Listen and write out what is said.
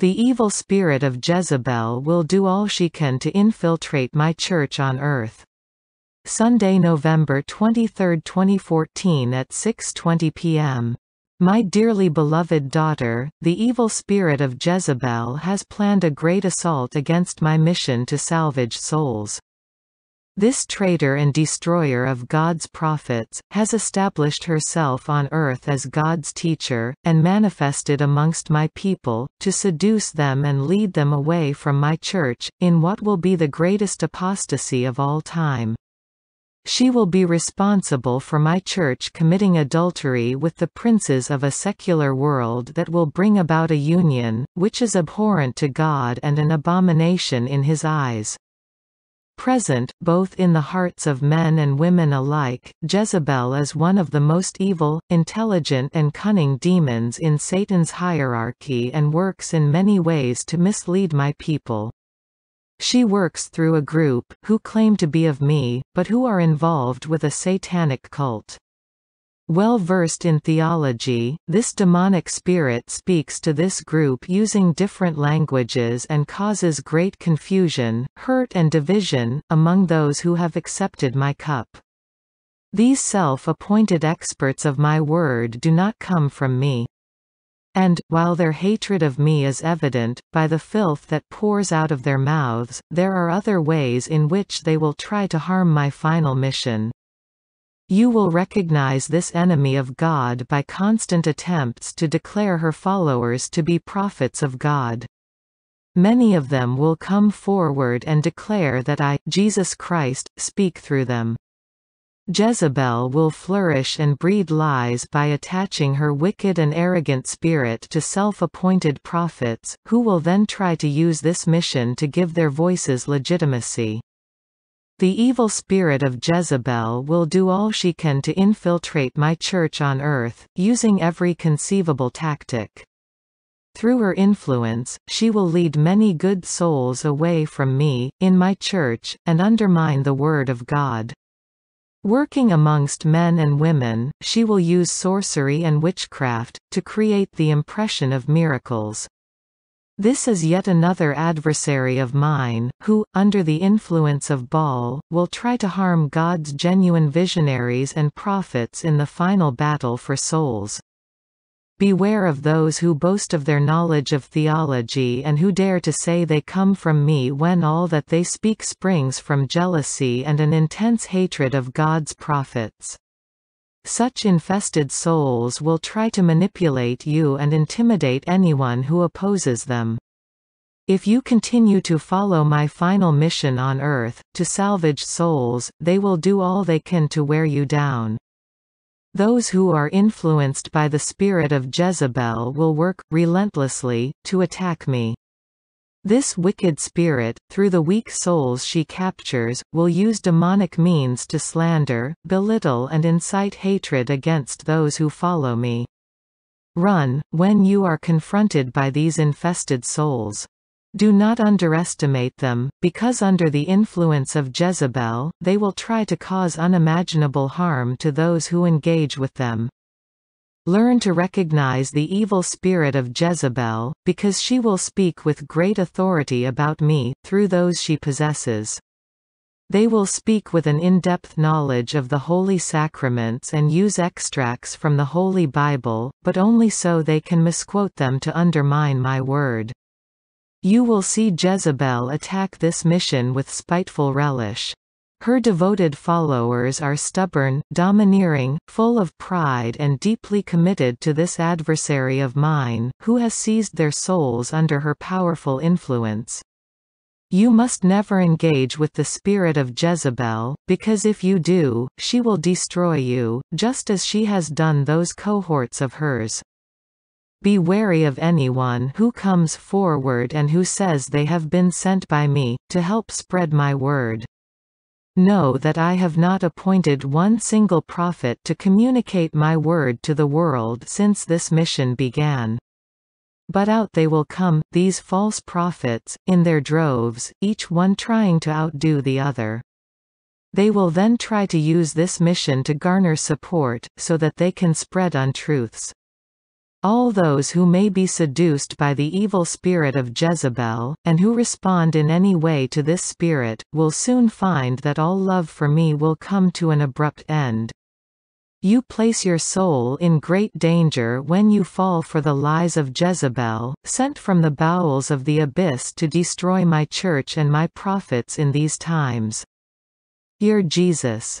The evil spirit of Jezebel will do all she can to infiltrate my church on earth. Sunday, November 23, 2014 at 6.20 p.m. My dearly beloved daughter, the evil spirit of Jezebel has planned a great assault against my mission to salvage souls. This traitor and destroyer of God's prophets, has established herself on earth as God's teacher, and manifested amongst my people, to seduce them and lead them away from my church, in what will be the greatest apostasy of all time. She will be responsible for my church committing adultery with the princes of a secular world that will bring about a union, which is abhorrent to God and an abomination in his eyes. Present, both in the hearts of men and women alike, Jezebel is one of the most evil, intelligent and cunning demons in Satan's hierarchy and works in many ways to mislead my people. She works through a group, who claim to be of me, but who are involved with a satanic cult. Well versed in theology, this demonic spirit speaks to this group using different languages and causes great confusion, hurt and division, among those who have accepted my cup. These self-appointed experts of my word do not come from me. And, while their hatred of me is evident, by the filth that pours out of their mouths, there are other ways in which they will try to harm my final mission. You will recognize this enemy of God by constant attempts to declare her followers to be prophets of God. Many of them will come forward and declare that I, Jesus Christ, speak through them. Jezebel will flourish and breed lies by attaching her wicked and arrogant spirit to self-appointed prophets, who will then try to use this mission to give their voices legitimacy. The evil spirit of Jezebel will do all she can to infiltrate my church on earth, using every conceivable tactic. Through her influence, she will lead many good souls away from me, in my church, and undermine the Word of God. Working amongst men and women, she will use sorcery and witchcraft, to create the impression of miracles. This is yet another adversary of mine, who, under the influence of Baal, will try to harm God's genuine visionaries and prophets in the final battle for souls. Beware of those who boast of their knowledge of theology and who dare to say they come from me when all that they speak springs from jealousy and an intense hatred of God's prophets. Such infested souls will try to manipulate you and intimidate anyone who opposes them. If you continue to follow my final mission on earth, to salvage souls, they will do all they can to wear you down. Those who are influenced by the spirit of Jezebel will work, relentlessly, to attack me. This wicked spirit, through the weak souls she captures, will use demonic means to slander, belittle and incite hatred against those who follow me. Run, when you are confronted by these infested souls. Do not underestimate them, because under the influence of Jezebel, they will try to cause unimaginable harm to those who engage with them. Learn to recognize the evil spirit of Jezebel, because she will speak with great authority about me, through those she possesses. They will speak with an in-depth knowledge of the holy sacraments and use extracts from the Holy Bible, but only so they can misquote them to undermine my word. You will see Jezebel attack this mission with spiteful relish. Her devoted followers are stubborn, domineering, full of pride and deeply committed to this adversary of mine, who has seized their souls under her powerful influence. You must never engage with the spirit of Jezebel, because if you do, she will destroy you, just as she has done those cohorts of hers. Be wary of anyone who comes forward and who says they have been sent by me, to help spread my word. Know that I have not appointed one single prophet to communicate my word to the world since this mission began. But out they will come, these false prophets, in their droves, each one trying to outdo the other. They will then try to use this mission to garner support, so that they can spread untruths all those who may be seduced by the evil spirit of Jezebel, and who respond in any way to this spirit, will soon find that all love for me will come to an abrupt end. You place your soul in great danger when you fall for the lies of Jezebel, sent from the bowels of the abyss to destroy my church and my prophets in these times. Dear Jesus